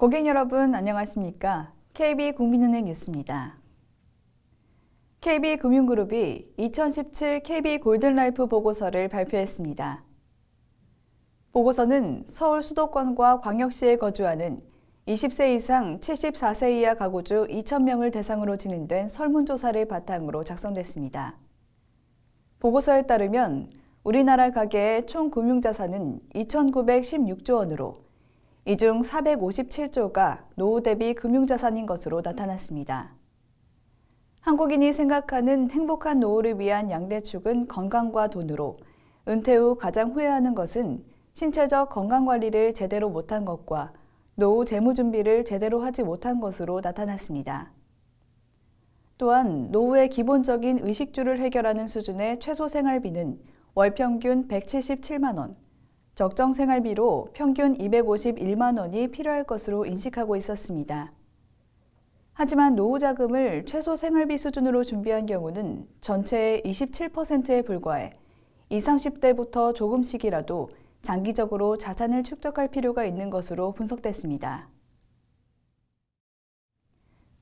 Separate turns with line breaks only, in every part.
고객 여러분 안녕하십니까? KB국민은행 뉴스입니다. KB금융그룹이 2017 KB골든라이프 보고서를 발표했습니다. 보고서는 서울 수도권과 광역시에 거주하는 20세 이상 74세 이하 가구주 2,000명을 대상으로 진행된 설문조사를 바탕으로 작성됐습니다. 보고서에 따르면 우리나라 가계의 총 금융자산은 2,916조 원으로 이중 457조가 노후 대비 금융자산인 것으로 나타났습니다. 한국인이 생각하는 행복한 노후를 위한 양대축은 건강과 돈으로 은퇴 후 가장 후회하는 것은 신체적 건강 관리를 제대로 못한 것과 노후 재무 준비를 제대로 하지 못한 것으로 나타났습니다. 또한 노후의 기본적인 의식주를 해결하는 수준의 최소 생활비는 월 평균 177만 원, 적정 생활비로 평균 251만 원이 필요할 것으로 인식하고 있었습니다. 하지만 노후 자금을 최소 생활비 수준으로 준비한 경우는 전체의 27%에 불과해 20, 30대부터 조금씩이라도 장기적으로 자산을 축적할 필요가 있는 것으로 분석됐습니다.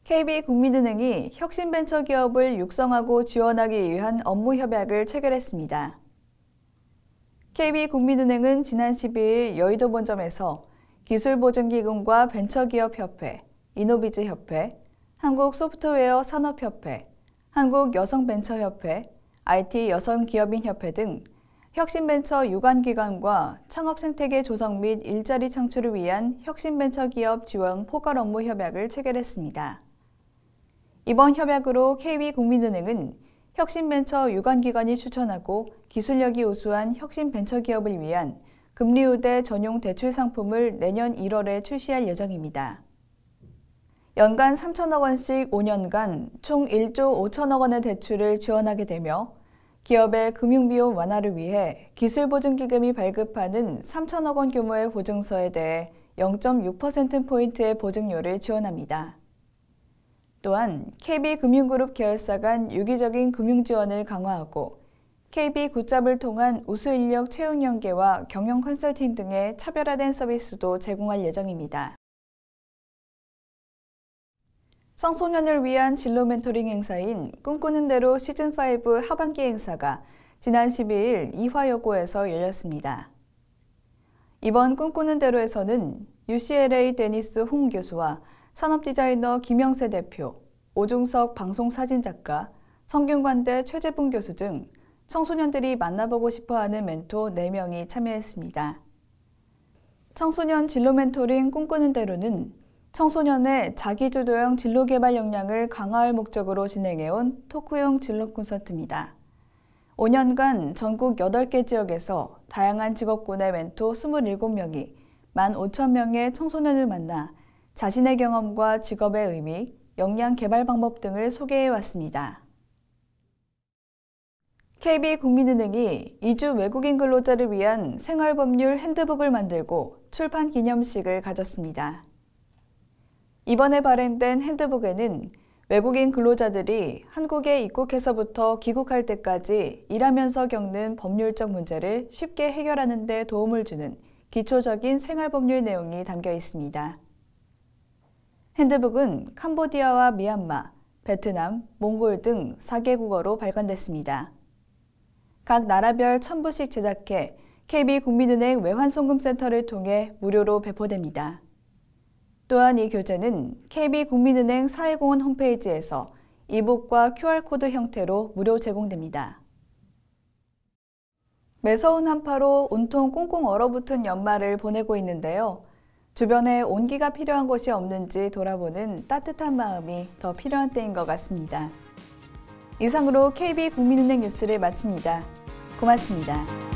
KB국민은행이 혁신벤처기업을 육성하고 지원하기 위한 업무 협약을 체결했습니다. KB국민은행은 지난 12일 여의도 본점에서 기술보증기금과 벤처기업협회, 이노비즈협회, 한국소프트웨어 산업협회, 한국여성벤처협회, IT여성기업인협회 등 혁신벤처 유관기관과 창업생태계 조성 및 일자리 창출을 위한 혁신벤처기업 지원 포괄 업무 협약을 체결했습니다. 이번 협약으로 KB국민은행은 혁신벤처 유관기관이 추천하고 기술력이 우수한 혁신벤처기업을 위한 금리 우대 전용 대출 상품을 내년 1월에 출시할 예정입니다. 연간 3천억 원씩 5년간 총 1조 5천억 원의 대출을 지원하게 되며 기업의 금융비용 완화를 위해 기술보증기금이 발급하는 3천억 원 규모의 보증서에 대해 0.6%포인트의 보증료를 지원합니다. 또한 KB금융그룹 계열사 간 유기적인 금융 지원을 강화하고 KB 굿잡을 통한 우수 인력 채용 연계와 경영 컨설팅 등의 차별화된 서비스도 제공할 예정입니다. 청소년을 위한 진로 멘토링 행사인 꿈꾸는 대로 시즌5 하반기 행사가 지난 12일 이화여고에서 열렸습니다. 이번 꿈꾸는 대로에서는 UCLA 데니스 홍 교수와 산업 디자이너 김영세 대표, 오중석 방송사진작가, 성균관대 최재봉 교수 등 청소년들이 만나보고 싶어하는 멘토 4명이 참여했습니다. 청소년 진로 멘토링 꿈꾸는 대로는 청소년의 자기주도형 진로 개발 역량을 강화할 목적으로 진행해온 토크용 진로 콘서트입니다. 5년간 전국 8개 지역에서 다양한 직업군의 멘토 27명이 1만 5천 명의 청소년을 만나 자신의 경험과 직업의 의미, 역량 개발 방법 등을 소개해 왔습니다. KB국민은행이 2주 외국인 근로자를 위한 생활법률 핸드북을 만들고 출판 기념식을 가졌습니다. 이번에 발행된 핸드북에는 외국인 근로자들이 한국에 입국해서부터 귀국할 때까지 일하면서 겪는 법률적 문제를 쉽게 해결하는 데 도움을 주는 기초적인 생활법률 내용이 담겨 있습니다. 핸드북은 캄보디아와 미얀마, 베트남, 몽골 등 4개 국어로 발간됐습니다. 각 나라별 천부씩 제작해 KB국민은행 외환송금센터를 통해 무료로 배포됩니다. 또한 이 교재는 KB국민은행 사회공헌 홈페이지에서 이북과 QR코드 형태로 무료 제공됩니다. 매서운 한파로 온통 꽁꽁 얼어붙은 연말을 보내고 있는데요. 주변에 온기가 필요한 곳이 없는지 돌아보는 따뜻한 마음이 더 필요한 때인 것 같습니다. 이상으로 KB 국민은행 뉴스를 마칩니다. 고맙습니다.